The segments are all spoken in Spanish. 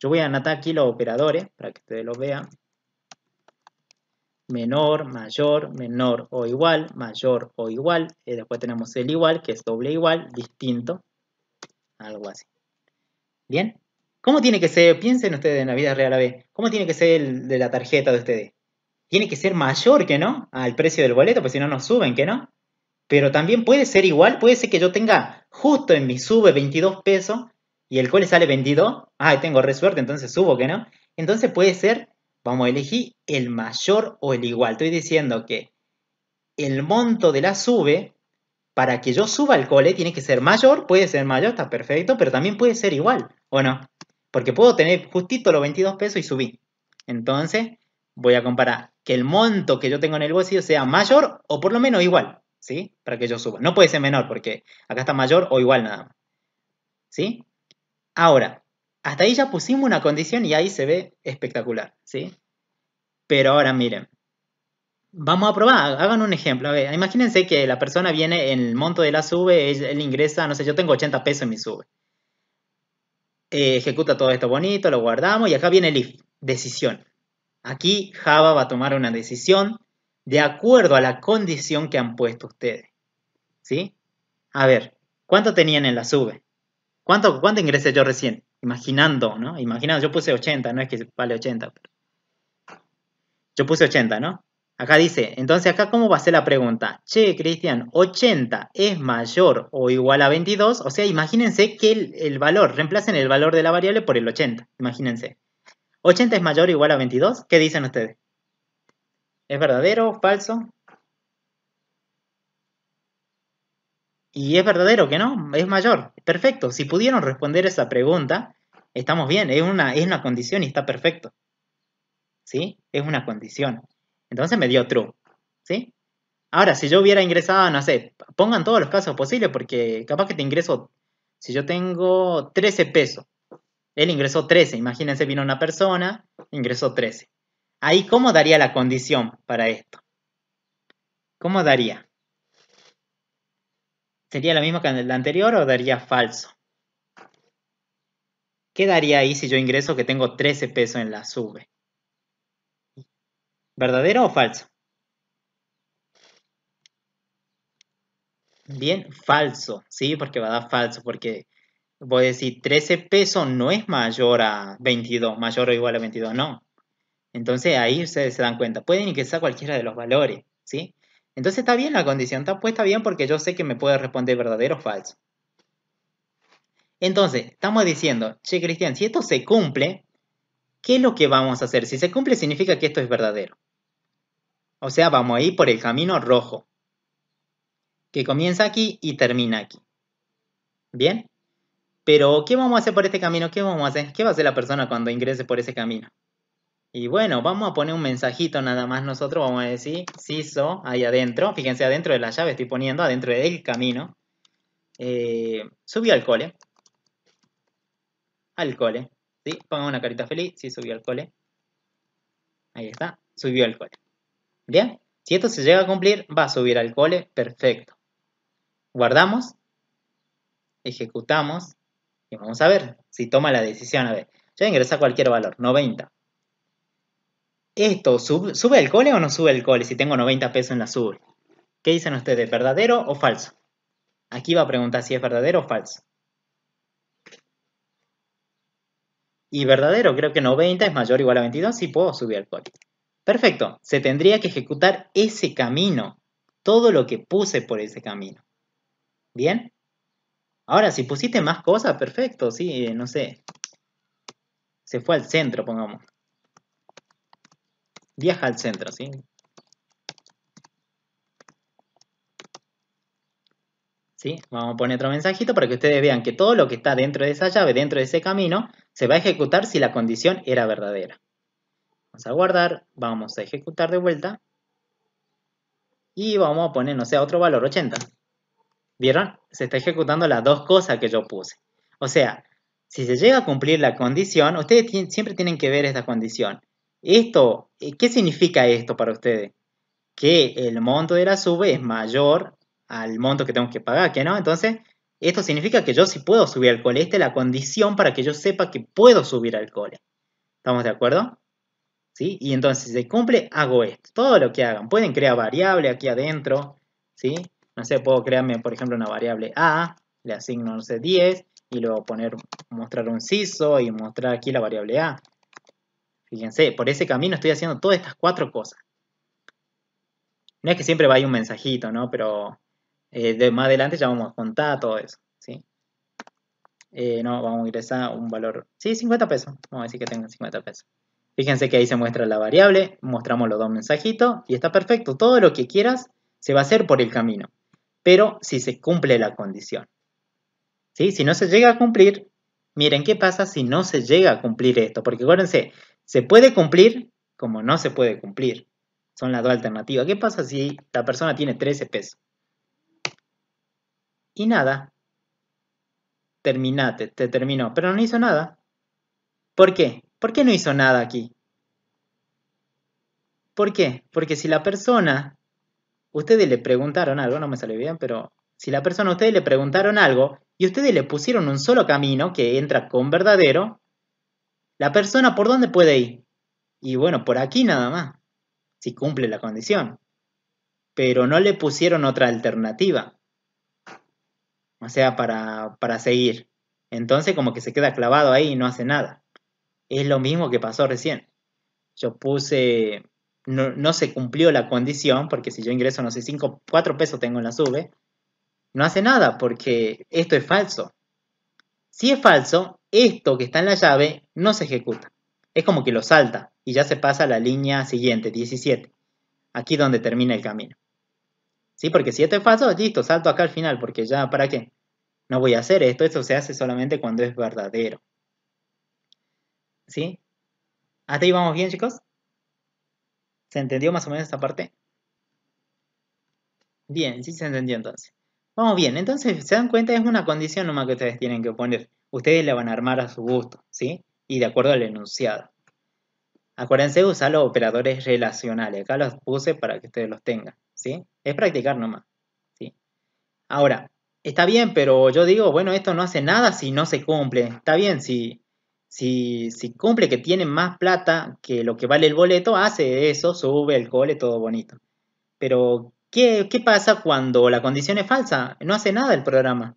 Yo voy a anotar aquí los operadores para que ustedes los vean. Menor, mayor, menor o igual, mayor o igual. Y eh, después tenemos el igual, que es doble igual, distinto, algo así. ¿Bien? ¿Cómo tiene que ser? Piensen ustedes en la vida real a vez. ¿Cómo tiene que ser el de la tarjeta de ustedes? Tiene que ser mayor que no al precio del boleto, porque si no nos suben, que no. Pero también puede ser igual, puede ser que yo tenga justo en mi sube 22 pesos y el cole sale vendido, y tengo re suerte, entonces subo que no. Entonces puede ser, vamos, a elegir el mayor o el igual. Estoy diciendo que el monto de la sube, para que yo suba al cole, tiene que ser mayor, puede ser mayor, está perfecto, pero también puede ser igual, ¿o no? Porque puedo tener justito los 22 pesos y subí. Entonces, voy a comparar que el monto que yo tengo en el bolsillo sea mayor o por lo menos igual, ¿sí? Para que yo suba. No puede ser menor porque acá está mayor o igual nada más. ¿Sí? Ahora, hasta ahí ya pusimos una condición y ahí se ve espectacular, ¿sí? Pero ahora miren, vamos a probar, hagan un ejemplo. A ver, imagínense que la persona viene en el monto de la sube, él, ingresa, no sé, yo tengo 80 pesos en mi sube. Eh, ejecuta todo esto bonito, lo guardamos y acá viene el if, decisión. Aquí Java va a tomar una decisión de acuerdo a la condición que han puesto ustedes. ¿Sí? A ver, ¿cuánto tenían en la sube? ¿Cuánto, ingresé yo recién? Imaginando, ¿no? Imaginando, yo puse 80, no es que vale 80. Yo puse 80, ¿no? Acá dice, entonces acá cómo va a ser la pregunta. Che, Cristian, 80 es mayor o igual a 22. O sea, imagínense que el valor, reemplacen el valor de la variable por el 80. Imagínense. 80 es mayor o igual a 22. ¿Qué dicen ustedes? ¿Es verdadero o falso? y es verdadero que no, es mayor. Perfecto, si pudieron responder esa pregunta, estamos bien, es una, es una condición y está perfecto. ¿Sí? Es una condición. Entonces me dio true. ¿Sí? Ahora, si yo hubiera ingresado, no sé, pongan todos los casos posibles porque capaz que te ingreso, si yo tengo 13 pesos, él ingresó 13, imagínense, vino una persona, ingresó 13. Ahí, ¿cómo daría la condición para esto? ¿Cómo daría? ¿Sería la misma que en el anterior o daría falso? ¿Qué daría ahí si yo ingreso que tengo 13 pesos en la sube? ¿Verdadero o falso? Bien, falso, ¿sí? Porque va a dar falso, porque voy a decir 13 pesos no es mayor a 22, mayor o igual a 22, no. Entonces ahí ustedes se dan cuenta, pueden ingresar cualquiera de los valores, ¿sí? Entonces está bien la condición, está puesta bien porque yo sé que me puede responder verdadero o falso. Entonces, estamos diciendo, che Cristian, si esto se cumple, ¿qué es lo que vamos a hacer? Si se cumple significa que esto es verdadero. O sea, vamos a ir por el camino rojo, que comienza aquí y termina aquí. ¿Bien? Pero, ¿qué vamos a hacer por este camino? ¿Qué vamos a hacer? ¿Qué va a hacer la persona cuando ingrese por ese camino? Y bueno, vamos a poner un mensajito nada más nosotros, vamos a decir eso ahí adentro. Fíjense, adentro de la llave estoy poniendo, adentro del camino. Eh, subió al cole. Al cole. ¿sí? Pongan una carita feliz, sí, subió al cole. Ahí está, subió al cole. Bien, si esto se llega a cumplir, va a subir al cole, perfecto. Guardamos, ejecutamos y vamos a ver si toma la decisión. A ver, yo ingresa a cualquier valor, 90 esto, ¿sube el cole o no sube el cole si tengo 90 pesos en la sub ¿Qué dicen ustedes, verdadero o falso? Aquí va a preguntar si es verdadero o falso. Y verdadero, creo que 90 es mayor o igual a 22, si puedo subir el cole. Perfecto, se tendría que ejecutar ese camino, todo lo que puse por ese camino. ¿Bien? Ahora, si pusiste más cosas, perfecto, sí, eh, no sé. Se fue al centro, pongamos viaja al centro, ¿sí? ¿Sí? Vamos a poner otro mensajito para que ustedes vean que todo lo que está dentro de esa llave, dentro de ese camino, se va a ejecutar si la condición era verdadera. Vamos a guardar, vamos a ejecutar de vuelta. Y vamos a poner, no sé, otro valor, 80. ¿Vieron? Se está ejecutando las dos cosas que yo puse. O sea, si se llega a cumplir la condición, ustedes siempre tienen que ver esta condición. Esto, eh, ¿qué significa esto para ustedes? Que el monto de la sube es mayor al monto que tengo que pagar, ¿qué no? Entonces, esto significa que yo sí puedo subir al cole. Esta es la condición para que yo sepa que puedo subir al cole. ¿Estamos de acuerdo? ¿Sí? Y entonces, si se cumple, hago esto. Todo lo que hagan. Pueden crear variable aquí adentro, ¿sí? No sé, puedo crearme, por ejemplo, una variable A, le asigno, no sé, 10, y luego poner, mostrar un CISO y mostrar aquí la variable A. Fíjense, por ese camino estoy haciendo todas estas cuatro cosas. No es que siempre vaya un mensajito, ¿no? Pero eh, de, más adelante ya vamos a contar todo eso, ¿sí? Eh, no, vamos a ingresar un valor, sí, 50 pesos, vamos a decir que tengan 50 pesos. Fíjense que ahí se muestra la variable, mostramos los dos mensajitos y está perfecto. Todo lo que quieras se va a hacer por el camino, pero si se cumple la condición. ¿Sí? Si no se llega a cumplir, miren qué pasa si no se llega a cumplir esto, porque acuérdense, se puede cumplir como no se puede cumplir. Son las dos alternativas. ¿Qué pasa si la persona tiene 13 pesos? Y nada. Terminate, te terminó. Pero no hizo nada. ¿Por qué? ¿Por qué no hizo nada aquí? ¿Por qué? Porque si la persona, ustedes le preguntaron algo, no me sale bien, pero si la persona, ustedes le preguntaron algo y ustedes le pusieron un solo camino que entra con verdadero, ¿La persona por dónde puede ir? Y bueno, por aquí nada más, si cumple la condición. Pero no le pusieron otra alternativa. O sea, para, para seguir. Entonces como que se queda clavado ahí y no hace nada. Es lo mismo que pasó recién. Yo puse, no, se cumplió la condición, porque si yo ingreso, no sé, 5, 4 pesos tengo en la sube, no hace nada porque esto es falso. Si es falso, esto que está en la llave no se ejecuta. Es como que lo salta y ya se pasa a la línea siguiente, 17. Aquí donde termina el camino. ¿Sí? Porque si esto es falso, listo, salto acá al final, porque ya, ¿para qué? No voy a hacer esto, esto se hace solamente cuando es verdadero. ¿Sí? ¿Hasta ahí vamos bien, chicos? ¿Se entendió más o menos esta parte? Bien, sí se entendió entonces. Vamos bien, entonces, ¿se dan cuenta? Es una condición nomás que ustedes tienen que poner. Ustedes la van a armar a su gusto, ¿sí? Y de acuerdo al enunciado. Acuérdense de usar los operadores relacionales. Acá los puse para que ustedes los tengan, ¿sí? Es practicar nomás, ¿sí? Ahora, está bien, pero yo digo, bueno, esto no hace nada si no se cumple. Está bien, si, si, cumple que tiene más plata que lo que vale el boleto, hace eso, sube el cole, todo bonito. Pero, ¿qué, qué pasa cuando la condición es falsa? No hace nada el programa.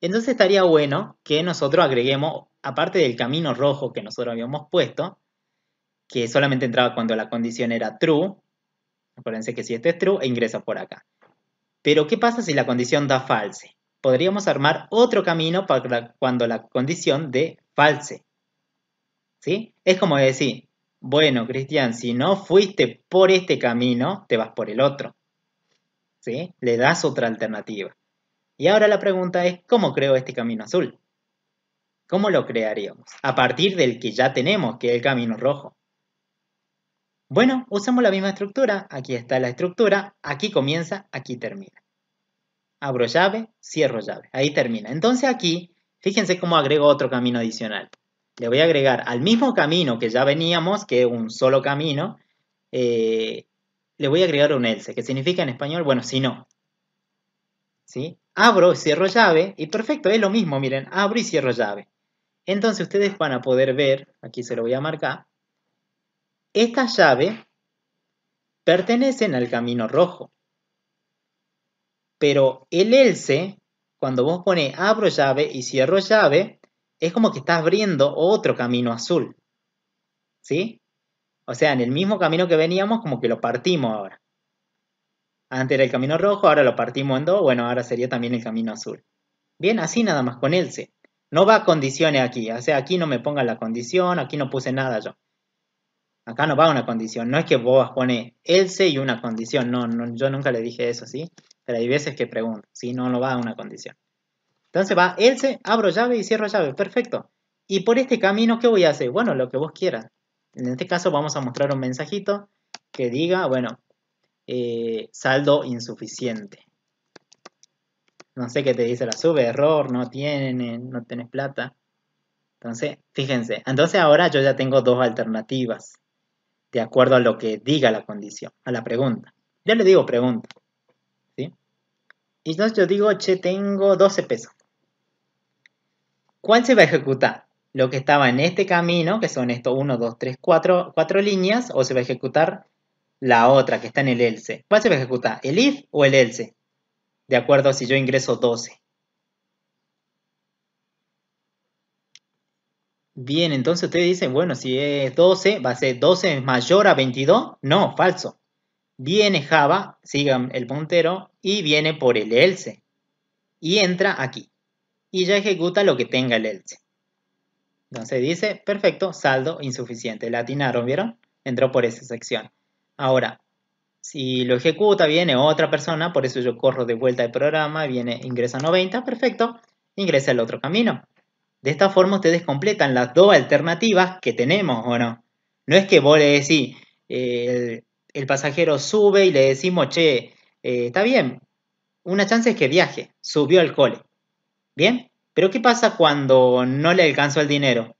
Entonces estaría bueno que nosotros agreguemos, aparte del camino rojo que nosotros habíamos puesto, que solamente entraba cuando la condición era true, acuérdense que si este es true, ingresa por acá. Pero, ¿qué pasa si la condición da false? Podríamos armar otro camino para cuando la condición de false. ¿Sí? Es como decir, bueno, Cristian, si no fuiste por este camino, te vas por el otro. ¿Sí? Le das otra alternativa. Y ahora la pregunta es, ¿cómo creo este camino azul? ¿Cómo lo crearíamos? A partir del que ya tenemos, que es el camino rojo. Bueno, usamos la misma estructura. Aquí está la estructura, aquí comienza, aquí termina. Abro llave, cierro llave, ahí termina. Entonces aquí, fíjense cómo agrego otro camino adicional. Le voy a agregar al mismo camino que ya veníamos, que es un solo camino, eh, le voy a agregar un else, que significa en español, bueno, si no. ¿Sí? abro, cierro llave y perfecto, es lo mismo, miren, abro y cierro llave. Entonces ustedes van a poder ver, aquí se lo voy a marcar, esta llave pertenecen al camino rojo. Pero el else, cuando vos pones abro llave y cierro llave, es como que estás abriendo otro camino azul. ¿Sí? O sea, en el mismo camino que veníamos, como que lo partimos ahora. Antes era el camino rojo, ahora lo partimos en dos, bueno, ahora sería también el camino azul. Bien, así nada más con else. No va a condiciones aquí, o sea, aquí no me ponga la condición, aquí no puse nada yo. Acá no va una condición, no es que vos pones else y una condición, no, yo nunca le dije eso, ¿sí? Pero hay veces que pregunto, ¿sí? No, no va a una condición. Entonces va else, abro llave y cierro llave, perfecto. Y por este camino, ¿qué voy a hacer? Bueno, lo que vos quieras. En este caso vamos a mostrar un mensajito que diga, bueno, eh, saldo insuficiente. No sé qué te dice la sube, error, no tienen, no tienes plata. Entonces, fíjense, entonces ahora yo ya tengo dos alternativas, de acuerdo a lo que diga la condición, a la pregunta. ya le digo pregunta. ¿sí? Y entonces yo digo, che, tengo 12 pesos. ¿Cuál se va a ejecutar? ¿Lo que estaba en este camino, que son estos 1, 2, 3, 4, 4 líneas, o se va a ejecutar la otra que está en el else. ¿Cuál se a ejecutar? ¿El if o el else? De acuerdo a si yo ingreso 12. Bien, entonces ustedes dicen, bueno, si es 12, va a ser 12 mayor a 22. No, falso. Viene Java, sigan el puntero, y viene por el else. Y entra aquí. Y ya ejecuta lo que tenga el else. Entonces dice, perfecto, saldo insuficiente. Latinaron, ¿vieron? Entró por esa sección. Ahora, si lo ejecuta, viene otra persona, por eso yo corro de vuelta al programa, viene, ingresa 90, perfecto, ingresa el otro camino. De esta forma ustedes completan las dos alternativas que tenemos, ¿o no? No es que vos le decís, eh, el, pasajero sube y le decimos, che, eh, está bien, una chance es que viaje, subió al cole. ¿Bien? Pero ¿qué pasa cuando no le alcanzó el dinero?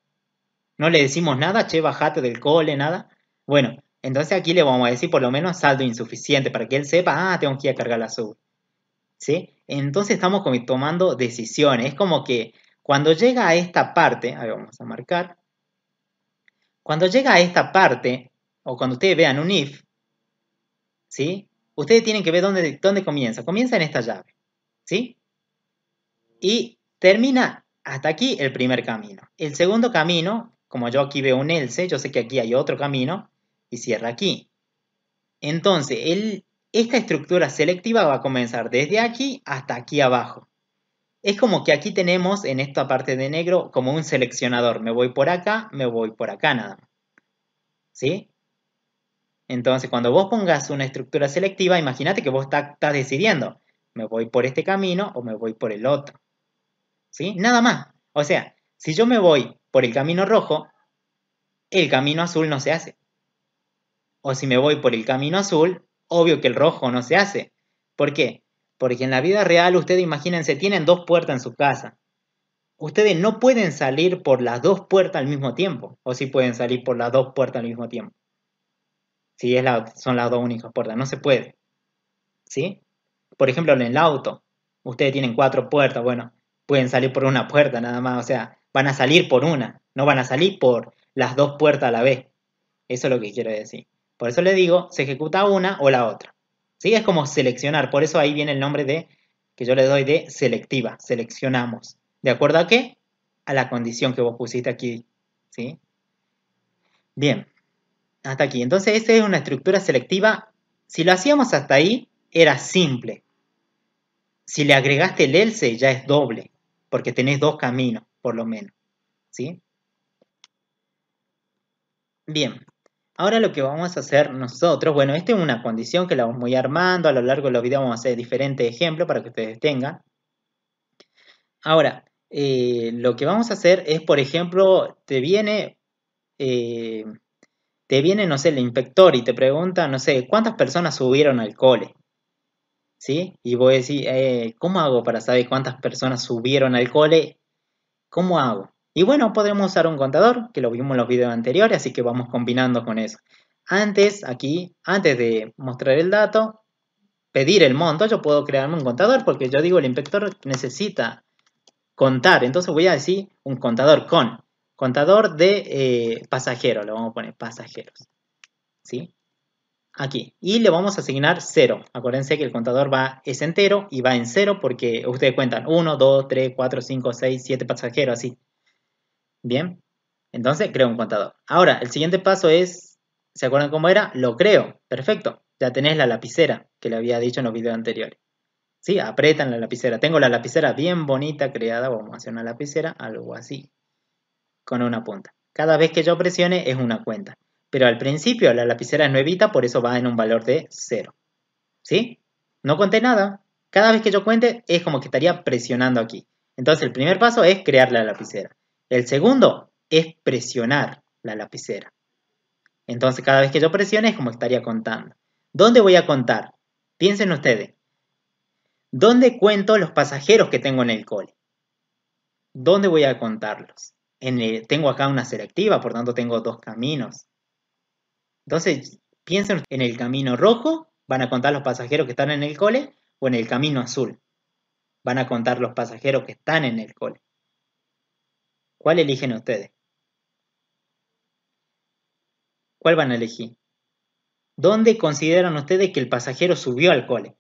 ¿No le decimos nada, che, bajate del cole, nada? Bueno, entonces aquí le vamos a decir por lo menos saldo insuficiente para que él sepa, ah, tengo que ir a cargar la sub. ¿Sí? Entonces estamos tomando decisiones. Es como que cuando llega a esta parte, ahí vamos a marcar, cuando llega a esta parte, o cuando ustedes vean un if, ¿sí? Ustedes tienen que ver dónde, dónde comienza. Comienza en esta llave, ¿sí? Y termina hasta aquí el primer camino. El segundo camino, como yo aquí veo un else, yo sé que aquí hay otro camino, y cierra aquí. Entonces, esta estructura selectiva va a comenzar desde aquí hasta aquí abajo. Es como que aquí tenemos en esta parte de negro como un seleccionador. Me voy por acá, me voy por acá nada más. ¿Sí? Entonces, cuando vos pongas una estructura selectiva, imagínate que vos estás decidiendo. Me voy por este camino o me voy por el otro. ¿Sí? Nada más. O sea, si yo me voy por el camino rojo, el camino azul no se hace o si me voy por el camino azul, obvio que el rojo no se hace. ¿Por qué? Porque en la vida real, ustedes imagínense, tienen dos puertas en su casa. Ustedes no pueden salir por las dos puertas al mismo tiempo. O si pueden salir por las dos puertas al mismo tiempo. Si es la, son las dos únicas puertas, no se puede. ¿Sí? Por ejemplo, en el auto, ustedes tienen cuatro puertas, bueno, pueden salir por una puerta nada más, o sea, van a salir por una, no van a salir por las dos puertas a la vez. Eso es lo que quiero decir. Por eso le digo, se ejecuta una o la otra. ¿Sí? Es como seleccionar, por eso ahí viene el nombre de que yo le doy de selectiva, seleccionamos. ¿De acuerdo a qué? A la condición que vos pusiste aquí, ¿sí? Bien, hasta aquí. Entonces esta es una estructura selectiva. Si lo hacíamos hasta ahí, era simple. Si le agregaste el else, ya es doble, porque tenés dos caminos, por lo menos, ¿sí? Bien, Ahora lo que vamos a hacer nosotros, bueno, esta es una condición que la vamos a armando, a lo largo de los vamos a hacer diferentes ejemplos para que ustedes tengan. Ahora, eh, lo que vamos a hacer es, por ejemplo, te viene, eh, te viene, no sé, el inspector y te pregunta, no sé, ¿cuántas personas subieron al cole? ¿Sí? Y voy a decir, eh, ¿cómo hago para saber cuántas personas subieron al cole? ¿Cómo hago? Y bueno, podemos usar un contador, que lo vimos en los videos anteriores, así que vamos combinando con eso. Antes, aquí, antes de mostrar el dato, pedir el monto, yo puedo crearme un contador, porque yo digo el inspector necesita contar, entonces voy a decir un contador con, contador de eh, pasajeros, lo vamos a poner pasajeros, ¿sí? Aquí, y le vamos a asignar cero. acuérdense que el contador va es entero y va en cero porque ustedes cuentan 1, 2, 3, 4, 5, 6, 7 pasajeros, así, Bien, entonces creo un contador. Ahora, el siguiente paso es, ¿se acuerdan cómo era? Lo creo, perfecto. Ya tenés la lapicera que le había dicho en los videos anteriores. Sí, aprietan la lapicera. Tengo la lapicera bien bonita creada, vamos a hacer una lapicera, algo así, con una punta. Cada vez que yo presione es una cuenta. Pero al principio la lapicera es nuevita, por eso va en un valor de cero. ¿Sí? No conté nada. Cada vez que yo cuente es como que estaría presionando aquí. Entonces el primer paso es crear la lapicera. El segundo es presionar la lapicera. Entonces cada vez que yo presione es como estaría contando. ¿Dónde voy a contar? Piensen ustedes. ¿Dónde cuento los pasajeros que tengo en el cole? ¿Dónde voy a contarlos? En tengo acá una selectiva, por tanto tengo dos caminos. Entonces, piensen en el camino rojo, van a contar los pasajeros que están en el cole, o en el camino azul, van a contar los pasajeros que están en el cole. ¿Cuál eligen ustedes? ¿Cuál van a elegir? ¿Dónde consideran ustedes que el pasajero subió al cole?